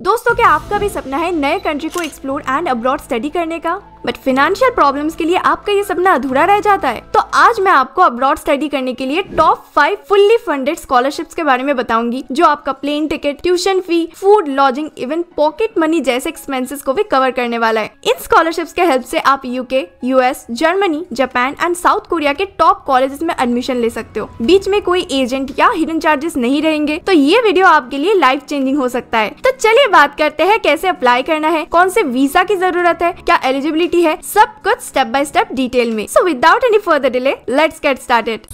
दोस्तों क्या आपका भी सपना है नए कंट्री को एक्सप्लोर एंड अब्रॉड स्टडी करने का बट फिनेंशियल प्रॉब्लम्स के लिए आपका ये सपना अधूरा रह जाता है तो आज मैं आपको अब्रॉड स्टडी करने के लिए top five fully funded scholarships के बारे में बताऊंगी जो आपका plane ticket tuition fee food lodging even pocket money जैसे एक्सपेंसेस को भी कवर करने वाला है इन स्कॉलरशिप्स के हेल्प से आप UK US Germany Japan and South Korea के टॉप कॉलेजेस में एडमिशन ले सकते हो बीच में कोई एजेंट या हिडन चार्जेस नहीं रहेंगे तो ये वीडियो आपके लिए लाइफ चेंजिंग हो सकता है तो चलिए बात करते हैं कैसे अप्लाई करना है कौन से वीजा की जरूरत है क्या एलिजिबिलिटी है सब कुछ स्टेप बाय स्टेप डिटेल में so without any further delay let's get it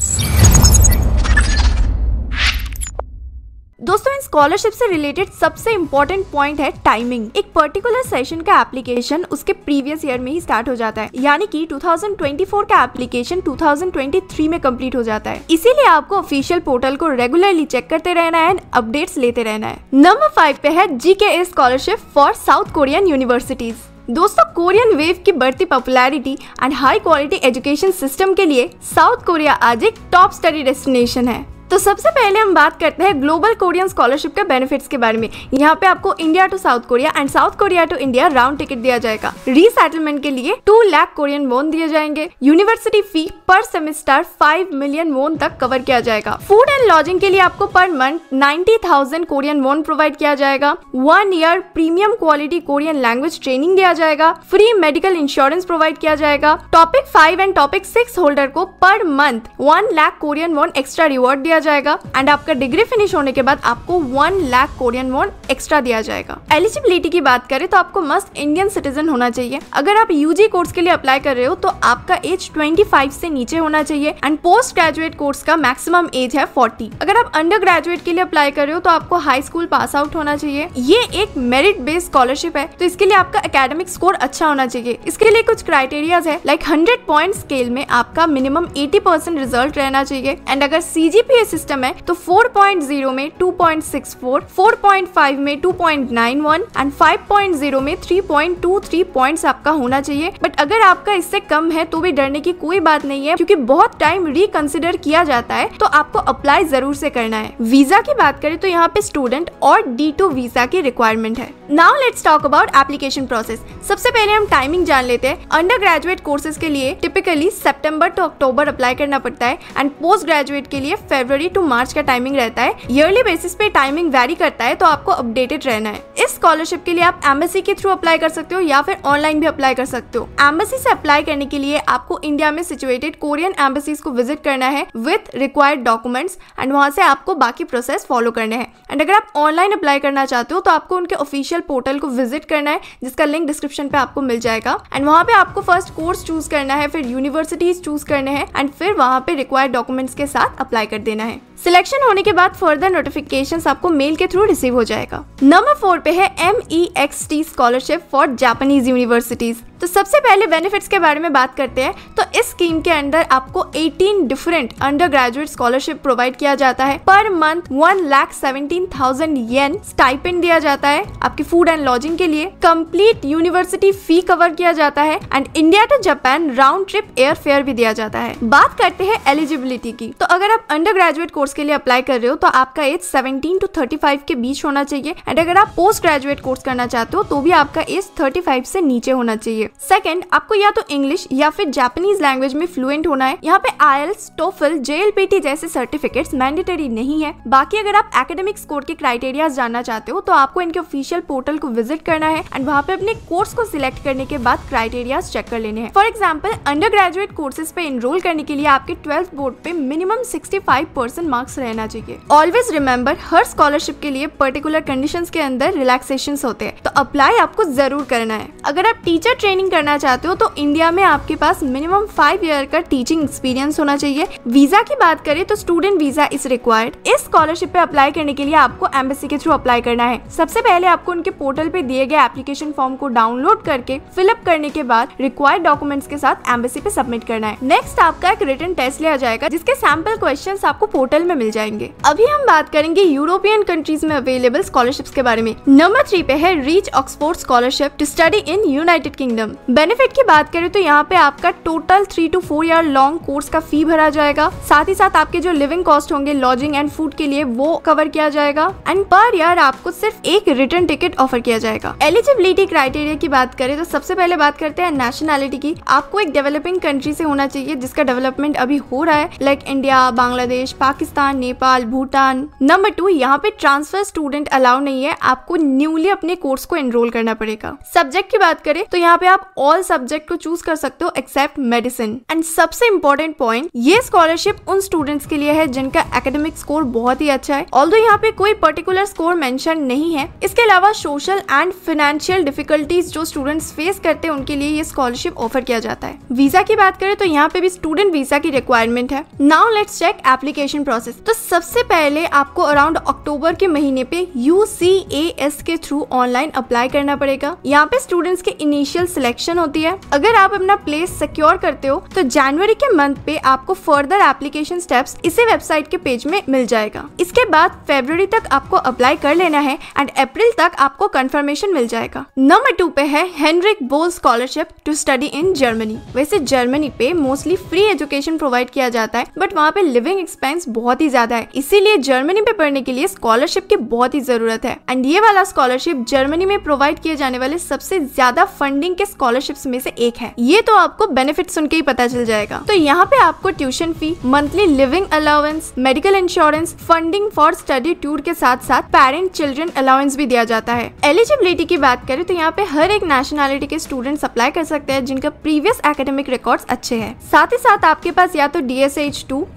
दोस्तों इन स्कॉलरशिप से रिलेटेड सबसे इम्पोर्टेंट पॉइंट है टाइमिंग एक पर्टिकुलर सेशन का एप्लीकेशन उसके प्रीवियस ईयर में ही स्टार्ट हो जाता है यानी कि 2024 का एप्लीकेशन 2023 में कंप्लीट हो जाता है इसीलिए आपको ऑफिशियल पोर्टल को रेगुलरली चेक करते रहना है अपडेट्स लेते रहना है नंबर फाइव पे है G scholarship for South Korean universities दोस्तों कोरियन वेव की बढ़ती popularity and high quality education system के लिए साउथ कोरिया आज एक टॉप स्टडी डेस्टिनेशन है तो सबसे पहले हम बात करते हैं ग्लोबल कोरियन स्कॉलरशिप के बेनिफिट्स के बारे में यहाँ पे आपको India to South Korea and South Korea to India round ticket दिया जाएगा रीसेटलमेंट के लिए टू लाख कोरियन वोन दिए जाएंगे यूनिवर्सिटी फी पर सेमेस्टर फाइव मिलियन वोन तक कवर किया जाएगा फूड एंड लॉजिंग के लिए आपको per month ninety thousand Korean won provide किया जाएगा one year premium quality Korean language training दिया जाएगा फ्री मेडिकल इंश्योरेंस प्रोवाइड किया जाएगा TOPIK five and TOPIK six holder को per month one lakh Korean won extra reward दिया जाएगा and आपका डिग्री फिनिश होने के बाद आपको one lakh Korean won extra दिया जाएगा एलिजिबिलिटी की बात करें तो आपको मस्ट इंडियन सिटीजन होना चाहिए अगर आप यूजी कोर्स के लिए अप्लाई कर रहे हो तो आपका एज ट्वेंटी से नीचे होना चाहिए एंड पोस्ट ग्रेजुएट कोर्स का मैक्सिमम एज है फोर्टी अगर आप अंडर ग्रेजुएट के लिए अप्लाई कर रहे हो तो आपको हाई स्कूल पास आउट होना चाहिए ये एक मेरिट बेस्ड स्कॉलरशिप है तो इसके लिए आपका अकेडमिक स्कोर अच्छा होना चाहिए इसके लिए कुछ क्राइटेरिया है लाइक हंड्रेड पॉइंट स्केल में आपका मिनिमम एटी रिजल्ट रहना चाहिए एंड अगर C G P S system है तो 4.0 में 2.64, 4.5 में 2.91 एंड 5.0 में 3.23 पॉइंट्स आपका होना चाहिए बट अगर आपका इससे कम है तो भी डरने की कोई बात नहीं है क्योंकि बहुत टाइम रिकंसिडर किया जाता है तो आपको अप्लाई जरूर से करना है वीजा की बात करें तो यहाँ पे स्टूडेंट और डी टू वीजा की रिक्वायरमेंट है now let's talk about application process सबसे पहले हम टाइमिंग जान लेते हैं अंडर ग्रेजुएट कोर्सेज के लिए typically September to October apply करना पड़ता है एंड पोस्ट ग्रेजुएट के लिए फेबर फरवरी टू मार्च का टाइमिंग रहता है ईयरली बेसिस पे टाइमिंग वेरी करता है तो आपको अपडेटेड रहना है इस स्कॉलरशिप के लिए आप एम्बेसी के थ्रू अप्लाई कर सकते हो या फिर ऑनलाइन भी अप्लाई कर सकते हो एम्बेसी से अप्लाई करने के लिए आपको इंडिया में सिचुएटेड कोरियन एम्बेसीज को विजिट करना है विथ रिक्वायर्ड डॉक्यूमेंट्स एंड वहाँ से आपको बाकी प्रोसेस फॉलो करने हैं एंड अगर आप ऑनलाइन अप्लाई करना चाहते हो तो आपको उनके ऑफिशियल पोर्टल को विजिट करना है जिसका लिंक डिस्क्रिप्शन पे आपको मिल जाएगा एंड वहाँ पे आपको फर्स्ट कोर्स चूज करना है फिर यूनिवर्सिटीज चूज करने हैं एंड फिर वहाँ पे रिक्वायर्ड डॉक्यूमेंट्स के साथ अप्लाई कर देना है night. सिलेक्शन होने के बाद फर्दर नोटिफिकेशन आपको मेल के थ्रू रिसीव हो जाएगा नंबर फोर पे है M E X T scholarship for Japanese universities तो सबसे पहले बेनिफिट्स के बारे में बात करते हैं तो इस स्कीम के अंदर आपको 18 different under graduate scholarship provide किया जाता है per month one lakh seventeen thousand yen stipend दिया जाता है आपके फूड एंड लॉजिंग के लिए कंप्लीट यूनिवर्सिटी फी कवर किया जाता है and India to Japan round trip air fare भी दिया जाता है बात करते हैं एलिजिबिलिटी की तो अगर आप अंडर ग्रेजुएट कोर्स कोर्स के लिए अप्लाई कर रहे हो तो आपका एज 17 टू 35 के बीच होना चाहिए एंड अगर आप पोस्ट ग्रेजुएट कोर्स करना चाहते हो तो भी आपका एज 35 से नीचे होना चाहिए सेकंड आपको या तो इंग्लिश या फिर जापानीज लैंग्वेज में फ्लुएंट होना है यहाँ पे आयल्स टोफल जेएलपीटी जैसे सर्टिफिकेट मैंडेटरी नहीं है बाकी अगर आप एकेडमिक स्कोर के क्राइटेरिया जानना चाहते हो तो आपको इनके ऑफिशियल पोर्टल को विजिट करना है एंड वहाँ पे अपने कोर्स को सिलेक्ट करने के बाद क्राइटेरिया चेक कर लेने हैं for example under graduate courses पे इनरोल करने के लिए आपके ट्वेल्थ बोर्ड पे minimum sixty five percent marks रहना चाहिए ऑलवेज रिमेम्बर हर स्कॉलरशिप के लिए पर्टिकुलर कंडीशन के अंदर रिलैक्सेशन होते हैं तो अप्लाई आपको जरूर करना है अगर आप टीचर ट्रेनिंग करना चाहते हो तो इंडिया में आपके पास मिनिमम फाइव ईयर का टीचिंग एक्सपीरियंस होना चाहिए वीजा की बात करें तो स्टूडेंट वीजा इज रिक्वायर्ड इस स्कॉलरशिप पे अप्लाई करने के लिए आपको एम्बेसी के थ्रू अप्लाई करना है सबसे पहले आपको उनके पोर्टल पे दिए गए एप्लीकेशन फॉर्म को डाउनलोड करके फिलअप करने के बाद रिक्वायर्ड डॉक्यूमेंट्स के साथ एम्बेसी पे सबमिट करना है नेक्स्ट आपका एक रिटर्न टेस्ट लिया जाएगा जिसके सैम्पल क्वेश्चन आपको पोर्टल चैनल में मिल जाएंगे अभी हम बात करेंगे यूरोपियन कंट्रीज में अवेलेबल स्कॉलरशिप के बारे में नंबर थ्री पे है Reach Oxford scholarship to study in United Kingdom benefit की बात करें तो यहाँ पे आपका total three to four year long course का फी भरा जाएगा साथ ही साथ आपके जो लिविंग कॉस्ट होंगे लॉजिंग एंड फूड के लिए वो कवर किया जाएगा एंड पर ईयर आपको सिर्फ एक रिटर्न टिकट ऑफर किया जाएगा एलिजिबिलिटी क्राइटेरिया की बात करें तो सबसे पहले बात करते हैं नेशनैलिटी की आपको एक डेवलपिंग कंट्री से होना चाहिए जिसका डेवलपमेंट अभी हो रहा है like India Bangladesh Pakistan Pakistan Nepal Bhutan number two यहाँ पे ट्रांसफर स्टूडेंट अलाउ नहीं है आपको न्यूली अपने कोर्स को एनरोल करना पड़ेगा सब्जेक्ट की बात करें तो यहाँ पे आप ऑल सब्जेक्ट को चूज कर सकते हो एक्सेप्ट मेडिसिन एंड सबसे इम्पोर्टेंट पॉइंट ये स्कॉलरशिप उन स्टूडेंट्स के लिए है जिनका एकेडमिक स्कोर बहुत ही अच्छा है ऑल यहाँ पे कोई पर्टिकुलर स्कोर मेंशन नहीं है इसके अलावा सोशल एंड फाइनेंशियल डिफिकल्टीज जो स्टूडेंट्स फेस करते हैं उनके लिए ये स्कॉलरशिप ऑफर किया जाता है वीजा की बात करें तो यहाँ पे भी स्टूडेंट वीजा की रिक्वायरमेंट है now let's check application process process तो सबसे पहले आपको अराउंड अक्टूबर के महीने पे यू के थ्रू ऑनलाइन अप्लाई करना पड़ेगा यहाँ पे स्टूडेंट्स के इनिशियल सिलेक्शन होती है अगर आप अपना प्लेस सिक्योर करते हो तो जनवरी के मंथ पे आपको फर्दर एप्लीकेशन स्टेप्स इसी वेबसाइट के पेज में मिल जाएगा इसके बाद फेब्रवरी तक आपको अप्लाई कर लेना है एंड अप्रैल तक आपको कंफर्मेशन मिल जाएगा नंबर टू पे है Heinrich Boll scholarship to study in Germany वैसे जर्मनी पे मोस्टली फ्री एजुकेशन प्रोवाइड किया जाता है बट वहाँ पे लिविंग एक्सपेंस बहुत बहुत ही ज्यादा है इसीलिए जर्मनी में पढ़ने के लिए स्कॉलरशिप की बहुत ही जरूरत है एंड ये वाला स्कॉलरशिप जर्मनी में प्रोवाइड किए जाने वाले सबसे ज्यादा फंडिंग के स्कॉलरशिप में से एक है ये तो आपको बेनिफिट सुन के ही पता चल जाएगा तो यहाँ पे आपको tuition fee monthly living allowance medical insurance funding for study tour के साथ साथ पेरेंट चिल्ड्रन अलाउंस भी दिया जाता है एलिजिबिलिटी की बात करें तो यहाँ पे हर एक नेशनैलिटी के स्टूडेंट अप्लाई कर सकते हैं जिनका प्रीवियस एकेडमिक रिकॉर्ड्स अच्छे हैं साथ ही साथ आपके पास या तो डी एस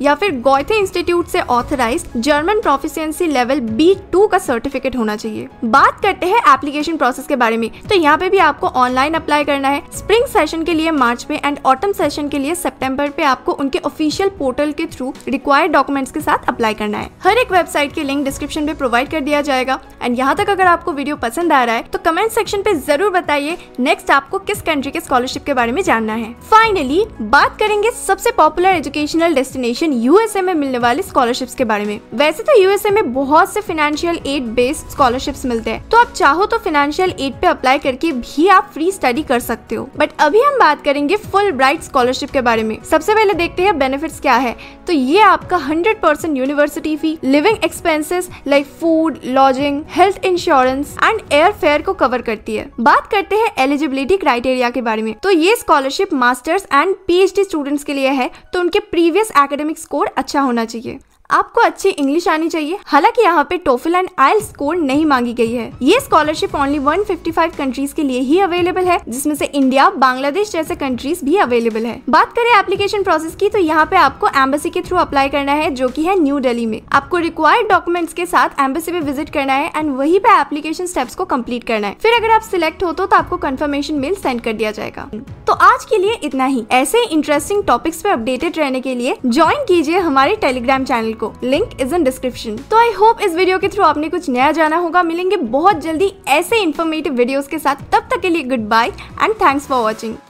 या फिर गोयथे इंस्टीट्यूट से authorise German proficiency level B two का सर्टिफिकेट होना चाहिए बात करते हैं एप्लीकेशन प्रोसेस के बारे में तो यहाँ पे भी आपको ऑनलाइन अप्लाई करना है स्प्रिंग सेशन के लिए मार्च में एंड ऑटम सेशन के लिए सेप्टेम्बर पे आपको उनके ऑफिशियल पोर्टल के थ्रू रिक्वायर्ड डॉक्यूमेंट्स के साथ अप्लाई करना है हर एक वेबसाइट के लिंक डिस्क्रिप्शन में प्रोवाइड कर दिया जाएगा एंड यहाँ तक अगर आपको वीडियो पसंद आ रहा है तो कमेंट सेक्शन पे जरूर बताइए नेक्स्ट आपको किस कंट्री के स्कॉलरशिप के बारे में जानना है फाइनली बात करेंगे सबसे पॉपुलर एजुकेशनल डेस्टिनेशन यूएसए में मिलने वाले स्कॉलरशिप्स के बारे में वैसे तो यूएसए में बहुत से फाइनेंशियल एड बेस्ड स्कॉलरशिप्स मिलते हैं तो आप चाहो तो फाइनेंशियल एड पे अप्लाई करके भी आप फ्री स्टडी कर सकते हो बट अभी हम बात करेंगे फुल ब्राइट स्कॉलरशिप के बारे में सबसे पहले देखते हैं बेनिफिट्स क्या है तो ये आपका hundred percent university fee living expenses like food lodging health insurance and air fare को कवर करती है बात करते हैं एलिजिबिलिटी क्राइटेरिया के बारे में तो ये scholarship masters and PhD students के लिए है तो उनके प्रीवियस एकेडमिक स्कोर अच्छा होना चाहिए आपको अच्छी इंग्लिश आनी चाहिए हालांकि यहाँ पे टोफिल एंड आयल स्कोर नहीं मांगी गई है ये स्कॉलरशिप ओनली 155 कंट्रीज के लिए ही अवेलेबल है जिसमें से इंडिया बांग्लादेश जैसे कंट्रीज भी अवेलेबल है बात करें एप्लीकेशन प्रोसेस की तो यहाँ पे आपको एम्बेसी के थ्रू अप्लाई करना है जो की है न्यू डेली में आपको रिक्वायर्ड डॉक्यूमेंट्स के साथ एम्बेसी में विजिट करना है एंड वही पे एप्लीकेशन स्टेप्स को कम्प्लीट करना है फिर अगर आप सिलेक्ट हो तो, तो आपको कन्फर्मेशन मेल सेंड कर दिया जाएगा तो आज के लिए इतना ही ऐसे इंटरेस्टिंग टॉपिक्स पे अपडेटेड रहने के लिए ज्वाइन कीजिए हमारे टेलीग्राम चैनल को लिंक इज इन डिस्क्रिप्शन तो आई होप इस वीडियो के थ्रू आपने कुछ नया जाना होगा मिलेंगे बहुत जल्दी ऐसे इन्फॉर्मेटिव वीडियोस के साथ तब तक के लिए goodbye and thanks for watching